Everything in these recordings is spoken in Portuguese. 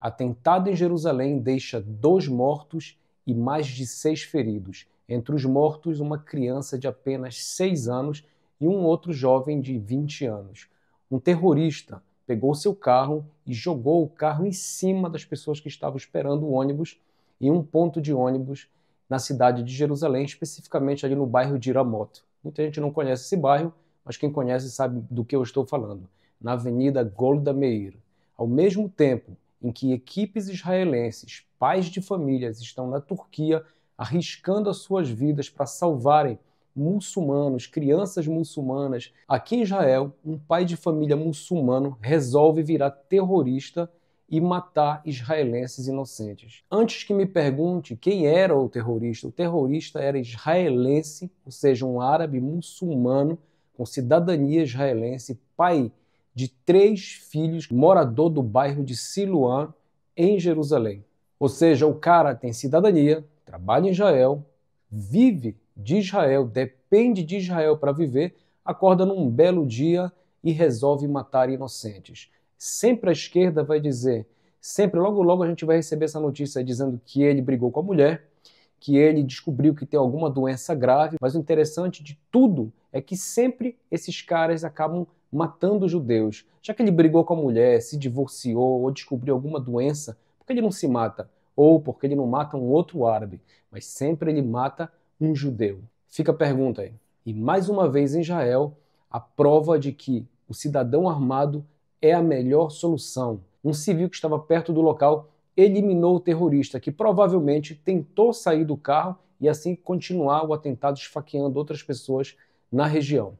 Atentado em Jerusalém deixa dois mortos e mais de seis feridos. Entre os mortos, uma criança de apenas seis anos e um outro jovem de 20 anos. Um terrorista pegou seu carro e jogou o carro em cima das pessoas que estavam esperando o ônibus em um ponto de ônibus na cidade de Jerusalém, especificamente ali no bairro de Iramoto. Muita gente não conhece esse bairro, mas quem conhece sabe do que eu estou falando. Na Avenida Golda Meir. Ao mesmo tempo em que equipes israelenses, pais de famílias, estão na Turquia arriscando as suas vidas para salvarem muçulmanos, crianças muçulmanas. Aqui em Israel, um pai de família muçulmano resolve virar terrorista e matar israelenses inocentes. Antes que me pergunte quem era o terrorista, o terrorista era israelense, ou seja, um árabe muçulmano com cidadania israelense, pai de três filhos, morador do bairro de Siloam, em Jerusalém. Ou seja, o cara tem cidadania, trabalha em Israel, vive de Israel, depende de Israel para viver, acorda num belo dia e resolve matar inocentes. Sempre a esquerda vai dizer, sempre logo logo a gente vai receber essa notícia dizendo que ele brigou com a mulher, que ele descobriu que tem alguma doença grave, mas o interessante de tudo é que sempre esses caras acabam matando judeus. Já que ele brigou com a mulher, se divorciou ou descobriu alguma doença, por que ele não se mata? Ou porque ele não mata um outro árabe? Mas sempre ele mata um judeu. Fica a pergunta aí. E mais uma vez em Israel, a prova de que o cidadão armado é a melhor solução. Um civil que estava perto do local eliminou o terrorista, que provavelmente tentou sair do carro e assim continuar o atentado esfaqueando outras pessoas na região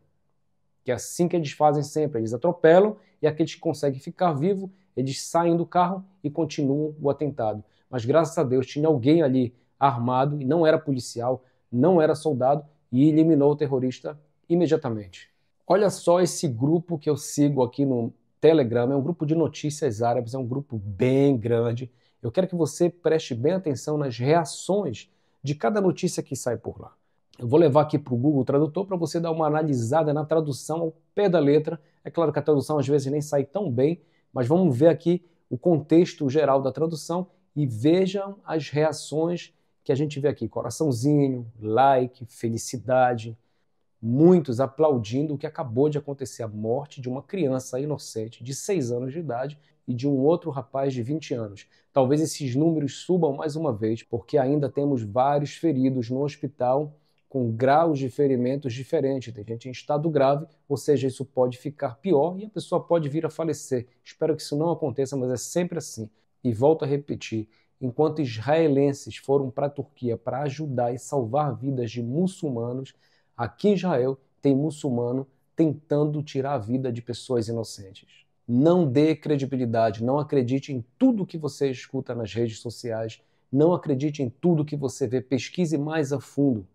que é assim que eles fazem sempre, eles atropelam e aqueles que conseguem ficar vivo, eles saem do carro e continuam o atentado. Mas graças a Deus tinha alguém ali armado e não era policial, não era soldado e eliminou o terrorista imediatamente. Olha só esse grupo que eu sigo aqui no Telegram, é um grupo de notícias árabes, é um grupo bem grande. Eu quero que você preste bem atenção nas reações de cada notícia que sai por lá. Eu vou levar aqui para o Google Tradutor para você dar uma analisada na tradução ao pé da letra. É claro que a tradução às vezes nem sai tão bem, mas vamos ver aqui o contexto geral da tradução e vejam as reações que a gente vê aqui: coraçãozinho, like, felicidade. Muitos aplaudindo o que acabou de acontecer, a morte de uma criança inocente de 6 anos de idade e de um outro rapaz de 20 anos. Talvez esses números subam mais uma vez, porque ainda temos vários feridos no hospital com graus de ferimentos diferentes. Tem gente em estado grave, ou seja, isso pode ficar pior e a pessoa pode vir a falecer. Espero que isso não aconteça, mas é sempre assim. E volto a repetir: enquanto israelenses foram para a Turquia para ajudar e salvar vidas de muçulmanos, aqui em Israel tem muçulmano tentando tirar a vida de pessoas inocentes. Não dê credibilidade, não acredite em tudo que você escuta nas redes sociais, não acredite em tudo que você vê, pesquise mais a fundo.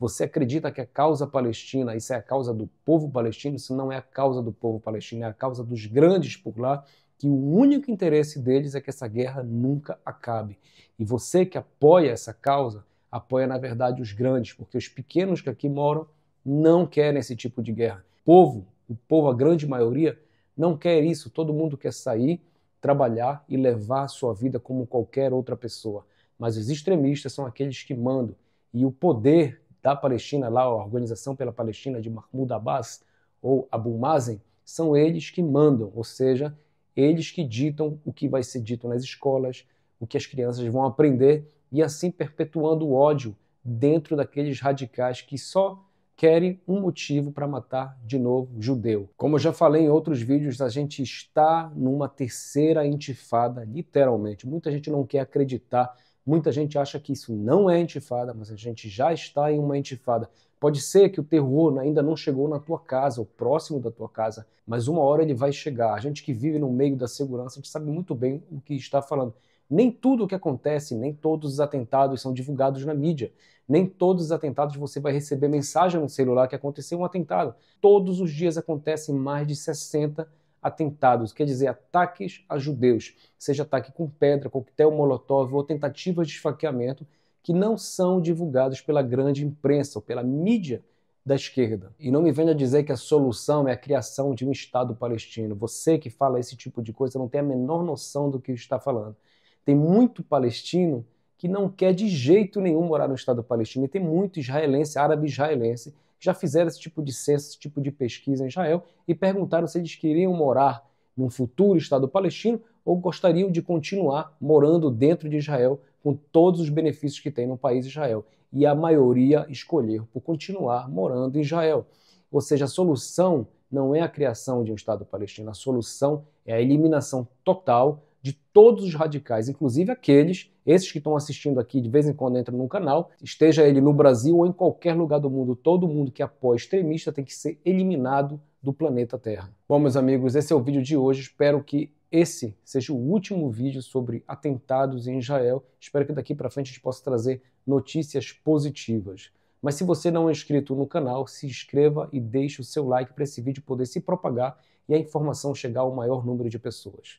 Você acredita que a causa palestina, isso é a causa do povo palestino? Isso não é a causa do povo palestino, é a causa dos grandes por lá, que o único interesse deles é que essa guerra nunca acabe. E você que apoia essa causa, apoia na verdade os grandes, porque os pequenos que aqui moram não querem esse tipo de guerra. O povo, o povo, a grande maioria, não quer isso. Todo mundo quer sair, trabalhar e levar a sua vida como qualquer outra pessoa. Mas os extremistas são aqueles que mandam. E o poder da Palestina, lá a Organização pela Palestina de Mahmoud Abbas ou Abu Mazen, são eles que mandam, ou seja, eles que ditam o que vai ser dito nas escolas, o que as crianças vão aprender e assim perpetuando o ódio dentro daqueles radicais que só querem um motivo para matar de novo judeu. Como eu já falei em outros vídeos, a gente está numa terceira intifada, literalmente. Muita gente não quer acreditar Muita gente acha que isso não é intifada, mas a gente já está em uma intifada. Pode ser que o terror ainda não chegou na tua casa ou próximo da tua casa, mas uma hora ele vai chegar. A gente que vive no meio da segurança, a gente sabe muito bem o que está falando. Nem tudo o que acontece, nem todos os atentados são divulgados na mídia. Nem todos os atentados você vai receber mensagem no celular que aconteceu um atentado. Todos os dias acontecem mais de 60 atentados, quer dizer, ataques a judeus, seja ataque com pedra, coquetel molotov ou tentativas de esfaqueamento que não são divulgados pela grande imprensa ou pela mídia da esquerda. E não me venha dizer que a solução é a criação de um Estado palestino. Você que fala esse tipo de coisa não tem a menor noção do que está falando. Tem muito palestino que não quer de jeito nenhum morar no Estado palestino. E tem muito israelense, árabe israelense, que já fizeram esse tipo de censo, esse tipo de pesquisa em Israel e perguntaram se eles queriam morar num futuro Estado palestino ou gostariam de continuar morando dentro de Israel com todos os benefícios que tem no país Israel. E a maioria escolheu por continuar morando em Israel. Ou seja, a solução não é a criação de um Estado palestino, a solução é a eliminação total de todos os radicais, inclusive aqueles, esses que estão assistindo aqui de vez em quando entram no canal, esteja ele no Brasil ou em qualquer lugar do mundo, todo mundo que apoia extremista tem que ser eliminado do planeta Terra. Bom, meus amigos, esse é o vídeo de hoje. Espero que esse seja o último vídeo sobre atentados em Israel. Espero que daqui para frente a gente possa trazer notícias positivas. Mas se você não é inscrito no canal, se inscreva e deixe o seu like para esse vídeo poder se propagar e a informação chegar ao maior número de pessoas.